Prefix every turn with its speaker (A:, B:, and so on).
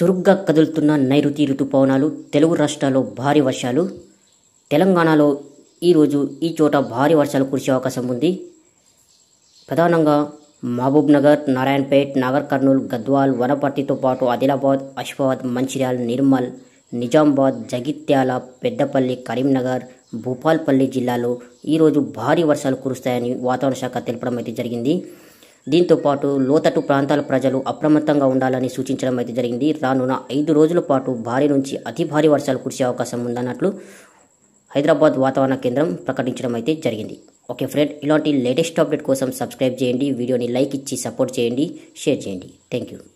A: చురుగ్గా కదులుతున్న నైరుతి రుతుపవనాలు తెలుగు రాష్ట్రాల్లో భారీ వర్షాలు తెలంగాణలో ఈరోజు ఈ చోట భారీ వర్షాలు కురిసే అవకాశం ఉంది ప్రధానంగా మహబూబ్ నగర్ నారాయణపేట్ నాగర్ కర్నూలు గద్వాల్ వనపర్తితో పాటు ఆదిలాబాద్ అషిఫాబాద్ మంచిర్యాల నిర్మల్ నిజామాబాద్ జగిత్యాల పెద్దపల్లి కరీంనగర్ భూపాల్పల్లి జిల్లాలో ఈరోజు భారీ వర్షాలు కురుస్తాయని వాతావరణ శాఖ తెలపడం అయితే జరిగింది దీంతో పాటు లోతట్టు ప్రాంతాల ప్రజలు అప్రమత్తంగా ఉండాలని సూచించడం అయితే జరిగింది రానున్న ఐదు రోజుల పాటు భారీ నుంచి అతి భారీ వర్షాలు కురిసే అవకాశం ఉందన్నట్లు హైదరాబాద్ వాతావరణ కేంద్రం ప్రకటించడం అయితే జరిగింది ఓకే ఫ్రెండ్ ఇలాంటి లేటెస్ట్ అప్డేట్ కోసం సబ్స్క్రైబ్ చేయండి వీడియోని లైక్ ఇచ్చి సపోర్ట్ చేయండి షేర్ చేయండి థ్యాంక్
B: యూ